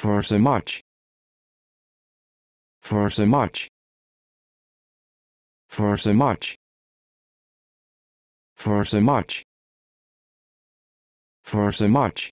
for so much for so much for so much for so much for so much